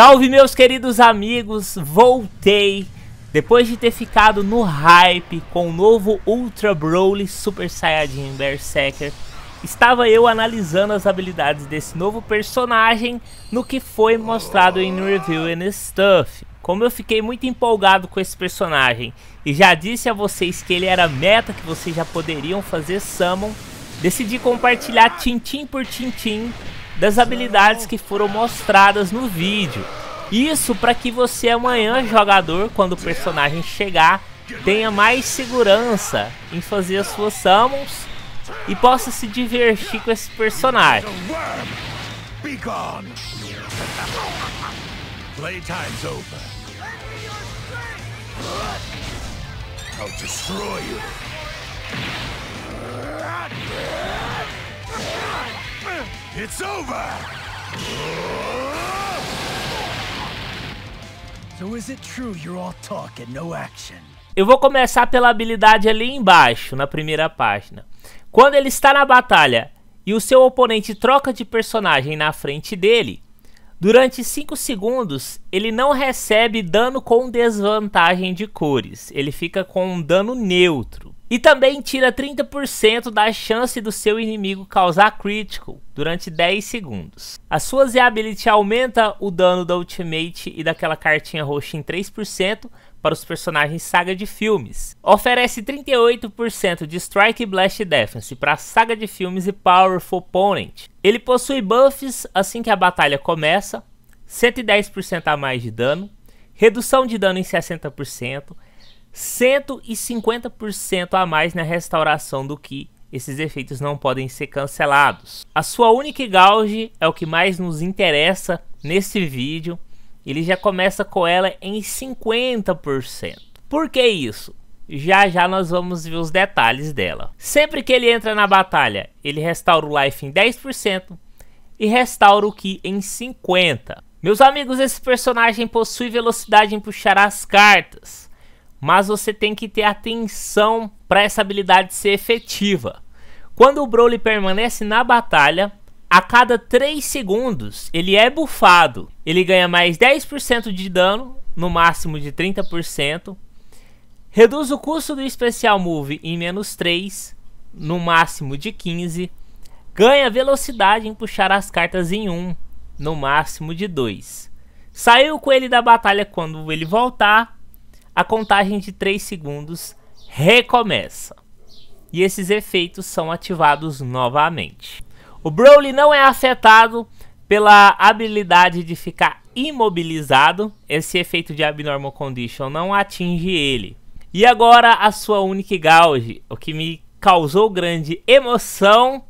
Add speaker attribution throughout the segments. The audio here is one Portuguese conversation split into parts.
Speaker 1: Salve meus queridos amigos, voltei depois de ter ficado no hype com o novo Ultra Broly Super Saiyajin Berserker. Estava eu analisando as habilidades desse novo personagem no que foi mostrado em Review and Stuff. Como eu fiquei muito empolgado com esse personagem e já disse a vocês que ele era meta que vocês já poderiam fazer summon, decidi compartilhar tintim por tintim das habilidades que foram mostradas no vídeo. Isso para que você amanhã, jogador, quando o personagem chegar, tenha mais segurança em fazer as suas summons e possa se divertir com esse personagem. Playtime's over. I'll destroy you. It's over! So is it true you're all talk and no action? Eu vou começar pela habilidade ali embaixo, na primeira página. Quando ele está na batalha e o seu oponente troca de personagem na frente dele, durante 5 segundos ele não recebe dano com desvantagem de cores, ele fica com um dano neutro. E também tira 30% da chance do seu inimigo causar crítico durante 10 segundos. A sua Z-Ability aumenta o dano da Ultimate e daquela cartinha roxa em 3% para os personagens saga de filmes. Oferece 38% de Strike Blast Defense para saga de filmes e Powerful Opponent. Ele possui buffs assim que a batalha começa, 110% a mais de dano, redução de dano em 60%, 150% a mais na restauração do que esses efeitos não podem ser cancelados. A sua única gauge é o que mais nos interessa nesse vídeo. Ele já começa com ela em 50%. Por que isso? Já já nós vamos ver os detalhes dela. Sempre que ele entra na batalha, ele restaura o life em 10% e restaura o ki em 50%. Meus amigos, esse personagem possui velocidade em puxar as cartas mas você tem que ter atenção para essa habilidade ser efetiva. Quando o Broly permanece na batalha, a cada 3 segundos ele é bufado. Ele ganha mais 10% de dano, no máximo de 30%. Reduz o custo do especial move em menos 3, no máximo de 15. Ganha velocidade em puxar as cartas em 1, no máximo de 2. Saiu com ele da batalha quando ele voltar, a contagem de 3 segundos recomeça. E esses efeitos são ativados novamente. O Broly não é afetado pela habilidade de ficar imobilizado, esse efeito de Abnormal Condition não atinge ele. E agora a sua Unique Gauge, o que me causou grande emoção,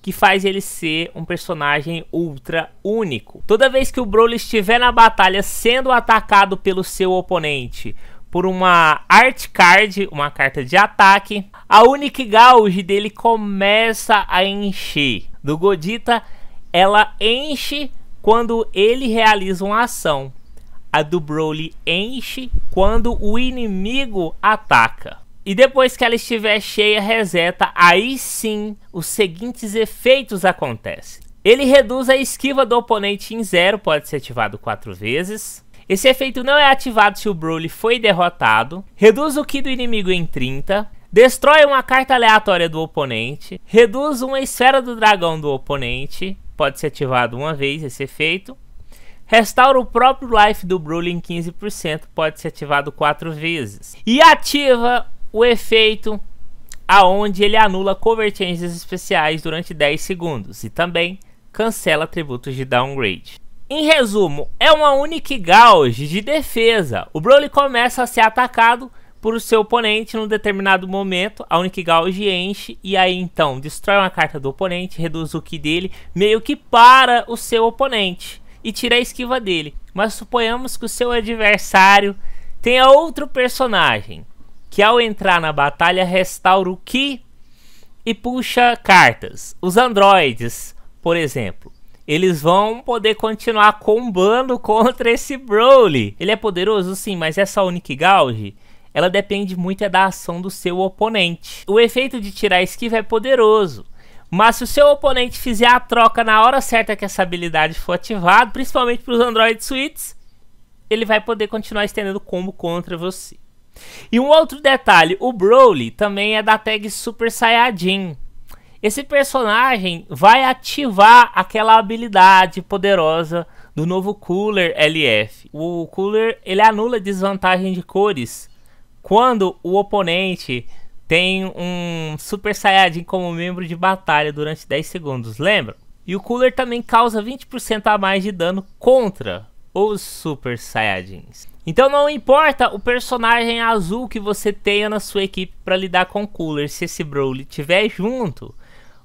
Speaker 1: que faz ele ser um personagem ultra único. Toda vez que o Broly estiver na batalha sendo atacado pelo seu oponente por uma Art Card, uma carta de ataque. A Unique Gauge dele começa a encher. Do Godita, ela enche quando ele realiza uma ação. A do Broly enche quando o inimigo ataca. E depois que ela estiver cheia, reseta, aí sim os seguintes efeitos acontecem. Ele reduz a esquiva do oponente em zero, pode ser ativado quatro vezes. Esse efeito não é ativado se o Broly foi derrotado. Reduz o Ki do inimigo em 30. Destrói uma carta aleatória do oponente. Reduz uma esfera do dragão do oponente. Pode ser ativado uma vez esse efeito. Restaura o próprio life do Broly em 15%, pode ser ativado 4 vezes. E ativa o efeito aonde ele anula cover changes especiais durante 10 segundos e também cancela atributos de downgrade. Em resumo, é uma única gauge de defesa. O Broly começa a ser atacado por seu oponente num determinado momento, a única gauge enche e aí então destrói uma carta do oponente, reduz o ki dele, meio que para o seu oponente e tira a esquiva dele. Mas suponhamos que o seu adversário tenha outro personagem que ao entrar na batalha restaura o ki e puxa cartas. Os androides, por exemplo eles vão poder continuar combando contra esse Broly. Ele é poderoso sim, mas essa Unigauge ela depende muito é da ação do seu oponente. O efeito de tirar esquiva é poderoso, mas se o seu oponente fizer a troca na hora certa que essa habilidade for ativada, principalmente para os Android Suites, ele vai poder continuar estendendo combo contra você. E um outro detalhe, o Broly também é da tag Super Saiyajin. Esse personagem vai ativar aquela habilidade poderosa do novo Cooler LF. O Cooler ele anula desvantagem de cores quando o oponente tem um Super Saiyajin como membro de batalha durante 10 segundos, lembra? E o Cooler também causa 20% a mais de dano contra os Super Saiyajins. Então não importa o personagem azul que você tenha na sua equipe para lidar com o Cooler, se esse Broly tiver junto,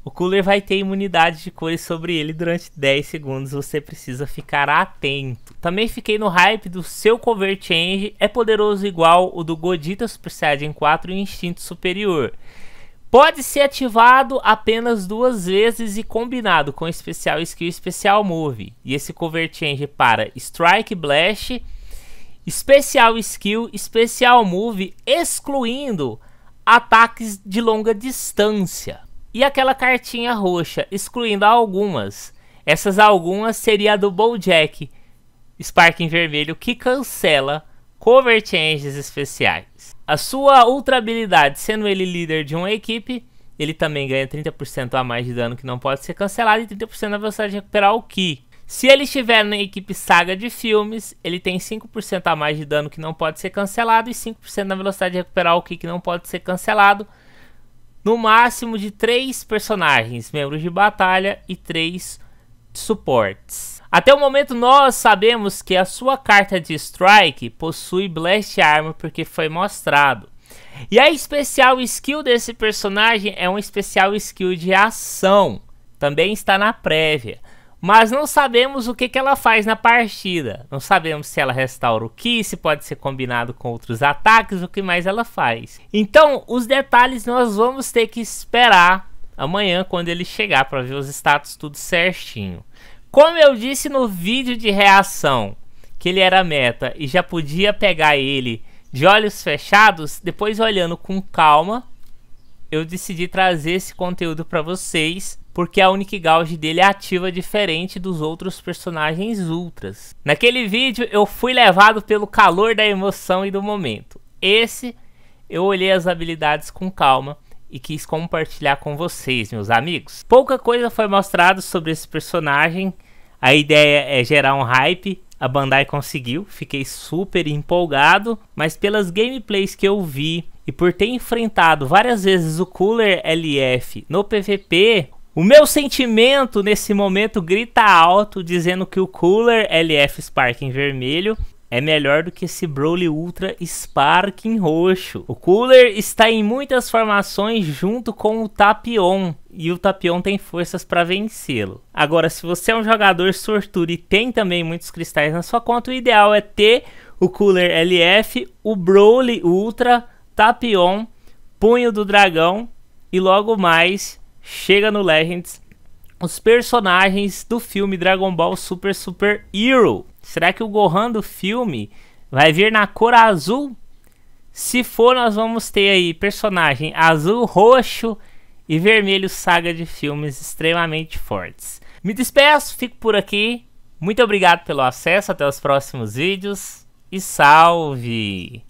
Speaker 1: o cooler vai ter imunidade de cores sobre ele durante 10 segundos, você precisa ficar atento. Também fiquei no hype do seu cover change, é poderoso igual o do Godita Super Saiyajin 4 e Instinto Superior. Pode ser ativado apenas duas vezes e combinado com especial skill e especial move. E esse cover change para Strike Blast, especial skill, especial move, excluindo ataques de longa distância e aquela cartinha roxa, excluindo algumas. Essas algumas seria a do Bojack, em vermelho, que cancela cover changes especiais. A sua ultra habilidade, sendo ele líder de uma equipe, ele também ganha 30% a mais de dano que não pode ser cancelado e 30% na velocidade de recuperar o Ki. Se ele estiver na equipe saga de filmes, ele tem 5% a mais de dano que não pode ser cancelado e 5% na velocidade de recuperar o Ki que não pode ser cancelado no máximo de três personagens, membros de batalha e três suportes. Até o momento nós sabemos que a sua carta de strike possui blast armor porque foi mostrado. E a especial skill desse personagem é uma especial skill de ação, também está na prévia. Mas não sabemos o que, que ela faz na partida. Não sabemos se ela restaura o Ki, se pode ser combinado com outros ataques, o que mais ela faz. Então, os detalhes nós vamos ter que esperar amanhã quando ele chegar para ver os status tudo certinho. Como eu disse no vídeo de reação, que ele era meta e já podia pegar ele de olhos fechados, depois olhando com calma, eu decidi trazer esse conteúdo para vocês porque a Unique gauge dele é ativa diferente dos outros personagens ultras. Naquele vídeo eu fui levado pelo calor da emoção e do momento. Esse eu olhei as habilidades com calma e quis compartilhar com vocês, meus amigos. Pouca coisa foi mostrada sobre esse personagem. A ideia é gerar um hype a Bandai conseguiu, fiquei super empolgado, mas pelas gameplays que eu vi e por ter enfrentado várias vezes o Cooler LF no PVP, o meu sentimento nesse momento grita alto dizendo que o Cooler LF Spark em vermelho é melhor do que esse Broly Ultra Spark em roxo. O Cooler está em muitas formações junto com o Tapion e o Tapion tem forças para vencê-lo. Agora, se você é um jogador sortudo e tem também muitos cristais na sua conta, o ideal é ter o Cooler LF, o Broly Ultra, Tapion, Punho do Dragão e logo mais chega no Legends os personagens do filme Dragon Ball Super Super Hero. Será que o Gohan do filme vai vir na cor azul? Se for, nós vamos ter aí personagem azul, roxo e vermelho, saga de filmes extremamente fortes. Me despeço, fico por aqui. Muito obrigado pelo acesso, até os próximos vídeos e salve!